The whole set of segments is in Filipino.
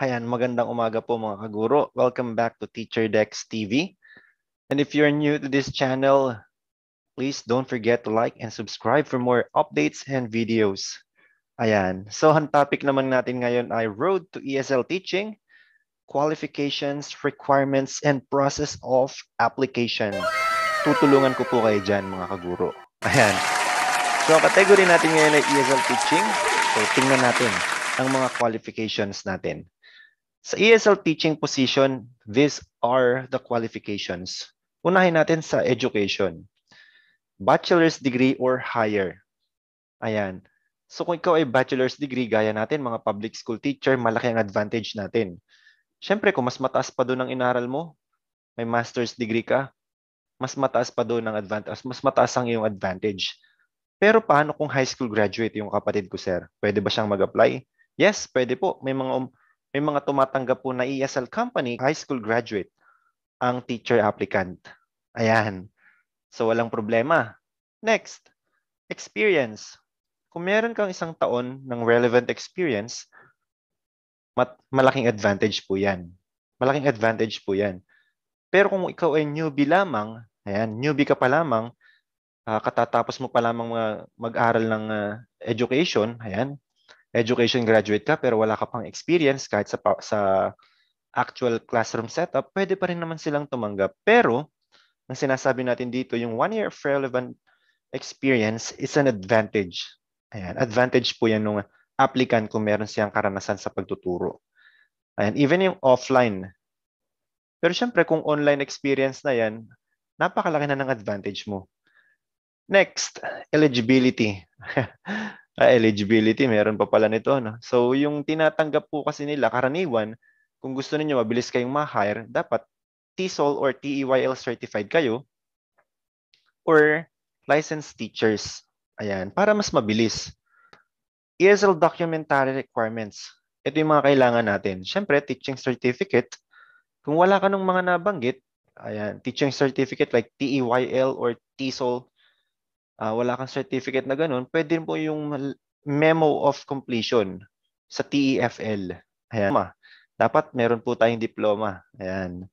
Hayan, magandang umaga po mga kaguro. Welcome back to Teacher Dex TV. And if you're new to this channel, please don't forget to like and subscribe for more updates and videos. Ayan. So ang topic naman natin ngayon ay Road to ESL Teaching, Qualifications, Requirements, and Process of Application. Tutulungan ko po kayo dyan mga kaguro. Ayan. So ang category natin ngayon ay ESL Teaching. So tingnan natin ang mga qualifications natin. Sa ESL teaching position, these are the qualifications. Unahin natin sa education. Bachelor's degree or higher. Ayan. So kung ikaw ay bachelor's degree, gaya natin, mga public school teacher, malaki ang advantage natin. Siyempre, kung mas mataas pa doon ang inaral mo, may master's degree ka, mas mataas pa doon ang advantage, mas mataas ang iyong advantage. Pero paano kung high school graduate yung kapatid ko, sir? Pwede ba siyang mag-apply? Yes, pwede po. May mga um- may mga tumatanggap po na ESL company, high school graduate, ang teacher applicant. Ayan. So, walang problema. Next, experience. Kung meron kang isang taon ng relevant experience, mat- malaking advantage po yan. Malaking advantage po yan. Pero kung ikaw ay newbie lamang, ayan, newbie ka pa lamang, uh, katatapos mo pa lamang mag-aral ng uh, education, ayan, education graduate ka pero wala ka pang experience kahit sa sa actual classroom setup, pwede pa rin naman silang tumanggap. Pero ang sinasabi natin dito, yung one year of relevant experience is an advantage. Ayan, advantage po yan ng applicant kung meron siyang karanasan sa pagtuturo. Ayan, even yung offline. Pero syempre, kung online experience na yan, napakalaki na ng advantage mo. Next, eligibility. uh, eligibility, meron pa pala nito. Ano? So, yung tinatanggap po kasi nila, karaniwan, kung gusto niyo mabilis kayong ma-hire, dapat TESOL or TEYL certified kayo or licensed teachers. Ayan, para mas mabilis. ESL documentary requirements. Ito yung mga kailangan natin. Siyempre, teaching certificate. Kung wala ka ng mga nabanggit, ayan, teaching certificate like TEYL or TESOL uh, wala kang certificate na ganun, pwede rin po yung memo of completion sa TEFL. Ayan. Dapat meron po tayong diploma. Ayan.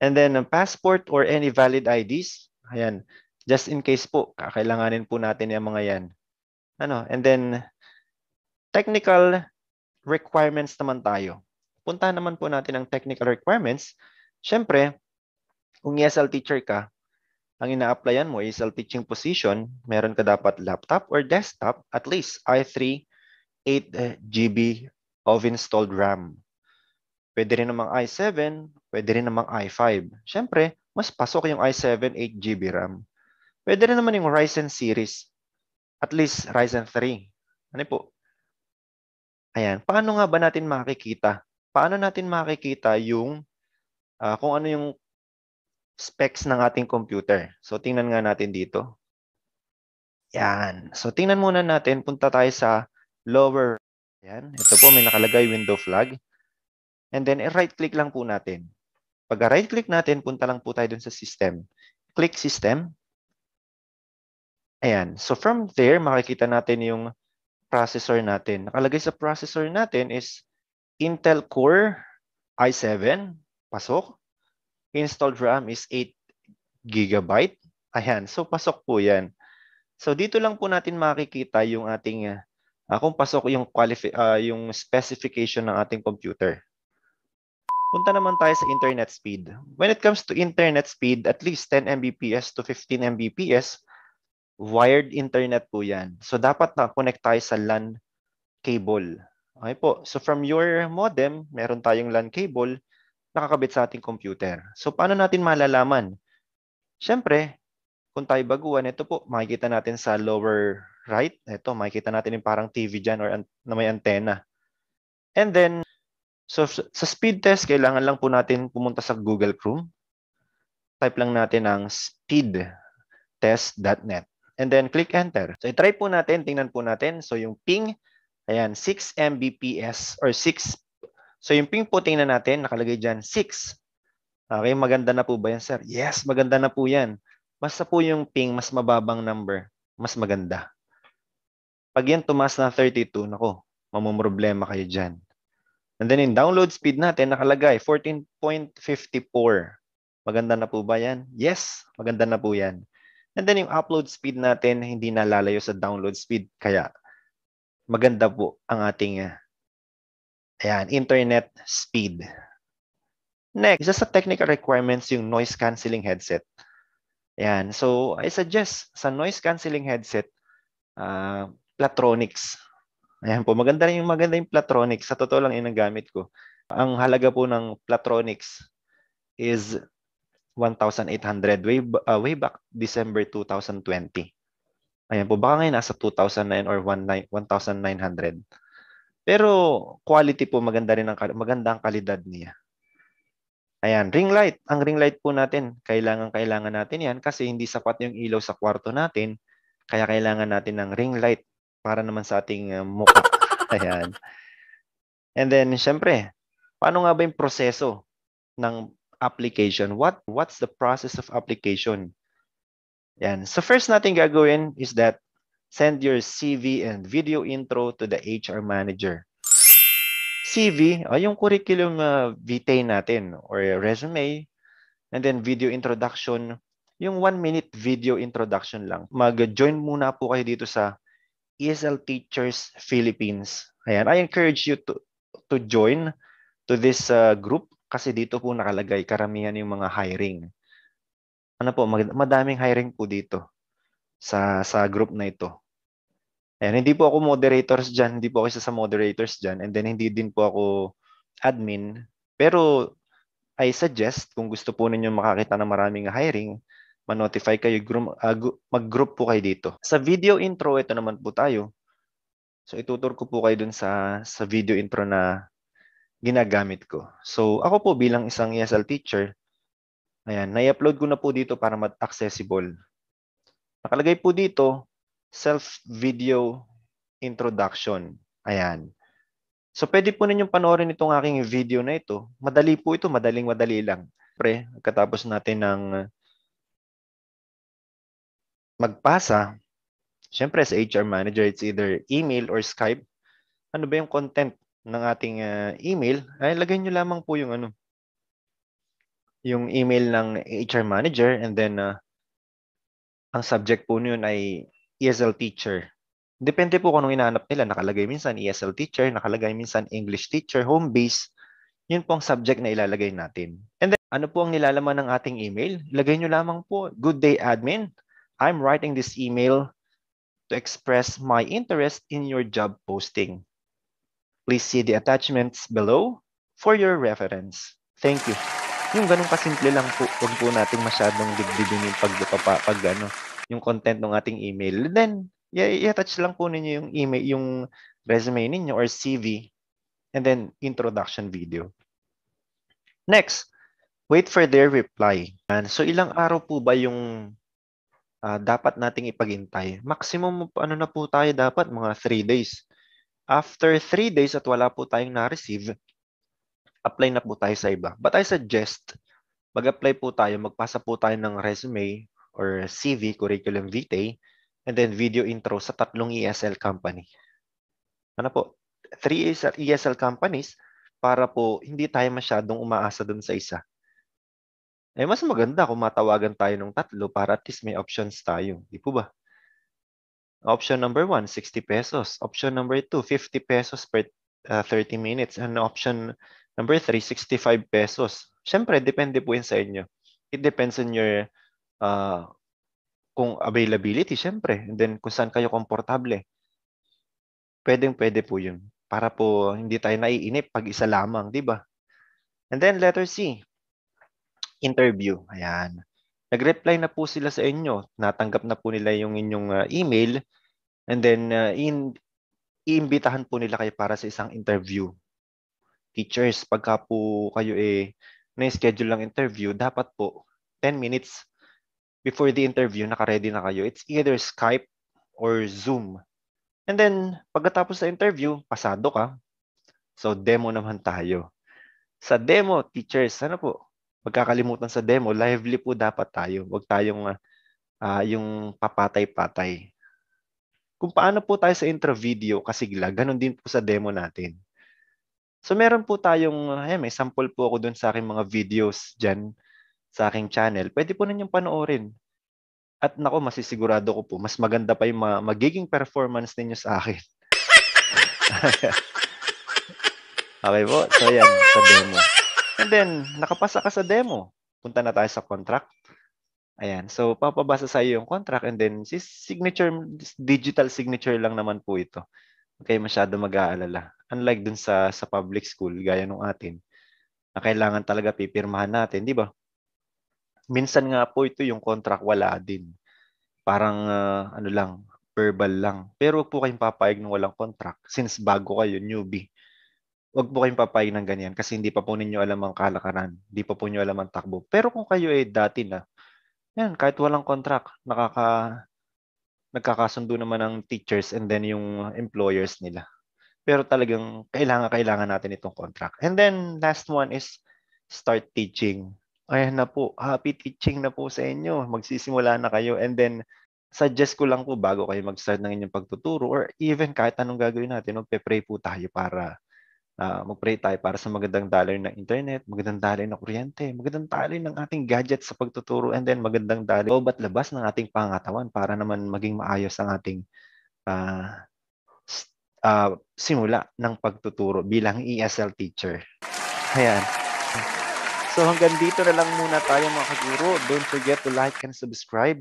And then, um, passport or any valid IDs. Ayan. Just in case po, kakailanganin po natin yung mga yan. Ano? And then, technical requirements naman tayo. Punta naman po natin ang technical requirements. Siyempre, kung ESL teacher ka, ang ina-applyan mo is a teaching position, meron ka dapat laptop or desktop, at least i3 8 GB of installed RAM. Pwede rin namang i7, pwede rin namang i5. Siyempre, mas pasok yung i7 8 GB RAM. Pwede rin naman yung Ryzen series. At least Ryzen 3. Ano po? Ayan. Paano nga ba natin makikita? Paano natin makikita yung uh, kung ano yung specs ng ating computer. So, tingnan nga natin dito. Yan. So, tingnan muna natin. Punta tayo sa lower. Yan. Ito po, may nakalagay window flag. And then, right-click lang po natin. Pag right-click natin, punta lang po tayo dun sa system. Click system. Ayan. So, from there, makikita natin yung processor natin. Nakalagay sa processor natin is Intel Core i7. Pasok installed RAM is 8 gigabyte. Ayan, so pasok po yan. So dito lang po natin makikita yung ating uh, kung pasok yung qualif- uh, ah, yung specification ng ating computer. Punta naman tayo sa internet speed. When it comes to internet speed, at least 10 Mbps to 15 Mbps, wired internet po yan. So dapat na-connect tayo sa LAN cable. Okay po. So from your modem, meron tayong LAN cable nakakabit sa ating computer. So paano natin malalaman? Siyempre, kung tayo baguhan, ito po, makikita natin sa lower right. Ito, makikita natin yung parang TV dyan or na may antenna. And then, so sa speed test, kailangan lang po natin pumunta sa Google Chrome. Type lang natin ang speedtest.net. And then, click enter. So, i-try po natin, tingnan po natin. So, yung ping, ayan, 6 Mbps or 6 So yung pink po, tingnan natin, nakalagay dyan, 6. Okay, maganda na po ba yan, sir? Yes, maganda na po yan. Basta po yung ping, mas mababang number, mas maganda. Pag yan tumas na 32, nako, mamumroblema kayo dyan. And then yung download speed natin, nakalagay 14.54. Maganda na po ba yan? Yes, maganda na po yan. And then yung upload speed natin, hindi nalalayo sa download speed. Kaya maganda po ang ating Ayan, internet speed. Next, isa sa technical requirements yung noise cancelling headset. Ayan, so I suggest sa noise cancelling headset, uh, Platronics. Ayan po, maganda rin yung maganda yung Platronics. Sa totoo lang yung gamit ko. Ang halaga po ng Platronics is 1,800 way, uh, way back December 2020. Ayan po, baka ngayon nasa 2,009 na or 1,900. Pero quality po maganda rin ang maganda ang kalidad niya. Ayan, ring light. Ang ring light po natin, kailangan kailangan natin 'yan kasi hindi sapat yung ilaw sa kwarto natin, kaya kailangan natin ng ring light para naman sa ating ah, mukha. Ayan. And then siyempre, paano nga ba yung proseso ng application? What what's the process of application? Yan. So first natin gagawin is that Send your CV and video intro to the HR manager. CV, oh, ah, yung curriculum uh, vitae natin or resume, and then video introduction, yung one-minute video introduction lang. Mag-join muna po kayo dito sa ESL Teachers Philippines. Ayan, I encourage you to, to join to this uh, group kasi dito po nakalagay karamihan yung mga hiring. Ano po, madaming hiring po dito sa sa group na ito. And hindi po ako moderators dyan, hindi po ako isa sa moderators dyan. And then hindi din po ako admin. Pero I suggest kung gusto po ninyo makakita ng maraming hiring, ma-notify kayo, group, uh, ah, mag-group po kayo dito. Sa video intro, ito naman po tayo. So itutur ko po kayo dun sa, sa video intro na ginagamit ko. So ako po bilang isang ESL teacher, ayan, nai-upload ko na po dito para mat-accessible. Nakalagay po dito, self-video introduction. Ayan. So, pwede po ninyong panoorin itong aking video na ito. Madali po ito, madaling-madali lang. Pre, katapos natin ng magpasa, syempre sa HR manager, it's either email or Skype. Ano ba yung content ng ating uh, email? Ay, lagay nyo lamang po yung ano, yung email ng HR manager and then uh, ang subject po niyon ay ESL teacher. Depende po kung anong inaanap nila. Nakalagay minsan ESL teacher, nakalagay minsan English teacher, home-based. Yun po ang subject na ilalagay natin. And then, ano po ang nilalaman ng ating email? Lagay nyo lamang po, Good day admin. I'm writing this email to express my interest in your job posting. Please see the attachments below for your reference. Thank you. Yung ganun kasimple lang po, huwag po nating masyadong digdigin yung pag, pag, pag ano, yung content ng ating email. Then, i-attach lang po ninyo yung email, yung resume ninyo or CV and then introduction video. Next, wait for their reply. And so ilang araw po ba yung uh, dapat nating ipaghintay? Maximum ano na po tayo dapat mga 3 days. After 3 days at wala po tayong na-receive, apply na po tayo sa iba. But I suggest mag-apply po tayo, magpasa po tayo ng resume or CV, Curriculum Vitae, and then video intro sa tatlong ESL company. Ano po? Three ESL companies para po hindi tayo masyadong umaasa dun sa isa. Eh, mas maganda kung matawagan tayo ng tatlo para at least may options tayo. Di po ba? Option number 1, 60 pesos. Option number 2, 50 pesos per uh, 30 minutes. And option number 3, 65 pesos. Siyempre, depende po yan sa inyo. It depends on your uh, kung availability, syempre. And then kung saan kayo komportable. Pwedeng pwede po yun. Para po hindi tayo naiinip pag isa lamang, di ba? And then letter C, interview. Ayan. Nag-reply na po sila sa inyo. Natanggap na po nila yung inyong uh, email. And then, uh, in, iimbitahan po nila kayo para sa isang interview. Teachers, pagka po kayo eh, na-schedule lang interview, dapat po 10 minutes before the interview, nakaready na kayo, it's either Skype or Zoom. And then, pagkatapos sa interview, pasado ka. So, demo naman tayo. Sa demo, teachers, ano po? Pagkakalimutan sa demo, lively po dapat tayo. Huwag tayong uh, yung papatay-patay. Kung paano po tayo sa intro video, kasigla, ganun din po sa demo natin. So meron po tayong, eh, may sample po ako dun sa aking mga videos dyan sa aking channel, pwede po ninyong panoorin. At nako, masisigurado ko po, mas maganda pa yung magiging performance ninyo sa akin. okay po, so yan, sa demo. And then, nakapasa ka sa demo. Punta na tayo sa contract. Ayan. So, papabasa sa iyo yung contract and then si signature, digital signature lang naman po ito. Okay, masyado mag-aalala. Unlike dun sa, sa public school, gaya nung atin, na kailangan talaga pipirmahan natin, di ba? minsan nga po ito yung contract wala din. Parang uh, ano lang, verbal lang. Pero wag po kayong papayag ng walang contract since bago kayo, newbie. Wag po kayong papayag ng ganyan kasi hindi pa po ninyo alam ang kalakaran. Hindi pa po ninyo alam ang takbo. Pero kung kayo ay eh, dati na, yan, kahit walang contract, nakaka nagkakasundo naman ng teachers and then yung employers nila. Pero talagang kailangan kailangan natin itong contract. And then last one is start teaching ayan na po, happy teaching na po sa inyo. Magsisimula na kayo. And then, suggest ko lang po bago kayo mag-start ng inyong pagtuturo or even kahit anong gagawin natin, magpe-pray po tayo para uh, mag-pray tayo para sa magandang daloy ng internet, magandang daloy ng kuryente, magandang daloy ng ating gadget sa pagtuturo and then magandang daloy loob at labas ng ating pangatawan para naman maging maayos ang ating uh, uh, simula ng pagtuturo bilang ESL teacher. Ayan. So hanggang dito na lang muna tayo mga kaguro. Don't forget to like and subscribe.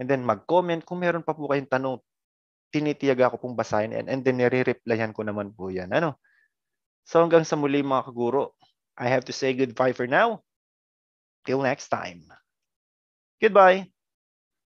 And then mag-comment kung meron pa po kayong tanong. Tinitiyaga ko pong basahin and, and then nire-replyan ko naman po yan. Ano? So hanggang sa muli mga kaguro, I have to say goodbye for now. Till next time. Goodbye.